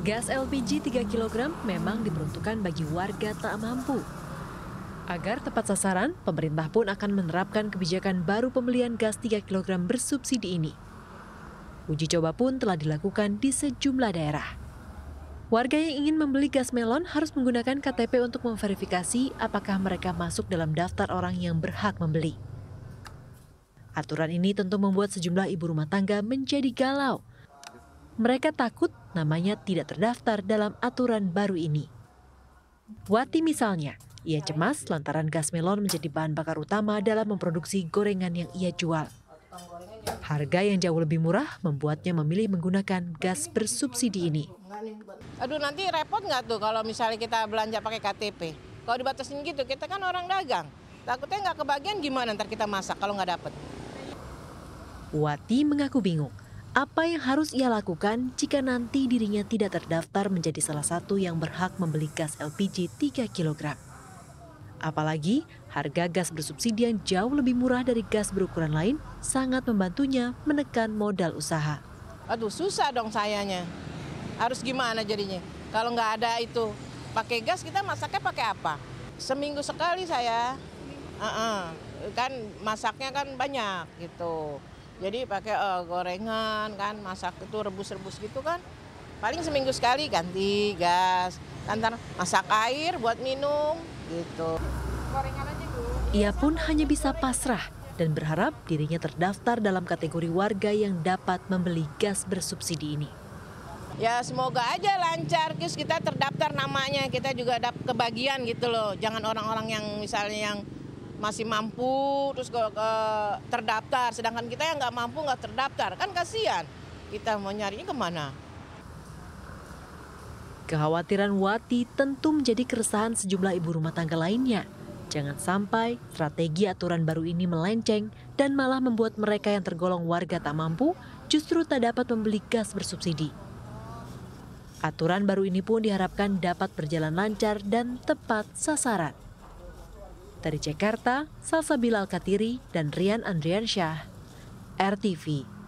Gas LPG 3 kg memang diperuntukkan bagi warga tak mampu. Agar tepat sasaran, pemerintah pun akan menerapkan kebijakan baru pembelian gas 3 kg bersubsidi ini. Uji coba pun telah dilakukan di sejumlah daerah. Warga yang ingin membeli gas melon harus menggunakan KTP untuk memverifikasi apakah mereka masuk dalam daftar orang yang berhak membeli. Aturan ini tentu membuat sejumlah ibu rumah tangga menjadi galau mereka takut namanya tidak terdaftar dalam aturan baru ini. Wati misalnya, ia cemas lantaran gas melon menjadi bahan bakar utama dalam memproduksi gorengan yang ia jual. Harga yang jauh lebih murah membuatnya memilih menggunakan gas bersubsidi ini. Aduh nanti repot nggak tuh kalau misalnya kita belanja pakai KTP? Kalau dibatasin gitu, kita kan orang dagang. Takutnya nggak kebagian gimana ntar kita masak kalau nggak dapet. Wati mengaku bingung apa yang harus ia lakukan jika nanti dirinya tidak terdaftar menjadi salah satu yang berhak membeli gas LPG 3 kg? Apalagi harga gas bersubsidi yang jauh lebih murah dari gas berukuran lain sangat membantunya menekan modal usaha. Aduh susah dong sayanya. Harus gimana jadinya? Kalau nggak ada itu pakai gas kita masaknya pakai apa? Seminggu sekali saya. Uh -uh. Kan masaknya kan banyak gitu. Jadi pakai uh, gorengan kan, masak itu rebus-rebus gitu kan. Paling seminggu sekali ganti gas. antar masak air buat minum gitu. Ia pun hanya bisa pasrah dan berharap dirinya terdaftar dalam kategori warga yang dapat membeli gas bersubsidi ini. Ya semoga aja lancar, kita terdaftar namanya, kita juga dapat kebagian gitu loh. Jangan orang-orang yang misalnya yang masih mampu terus ke, ke terdaftar sedangkan kita yang nggak mampu nggak terdaftar kan kasihan kita mau nyarinya kemana Kekhawatiran Wati tentu menjadi keresahan sejumlah ibu rumah tangga lainnya. Jangan sampai strategi aturan baru ini melenceng dan malah membuat mereka yang tergolong warga tak mampu justru tak dapat membeli gas bersubsidi. Aturan baru ini pun diharapkan dapat berjalan lancar dan tepat sasaran. Dari Jakarta, Salsa Bilal Katiri dan Rian Andriansyah, RTV.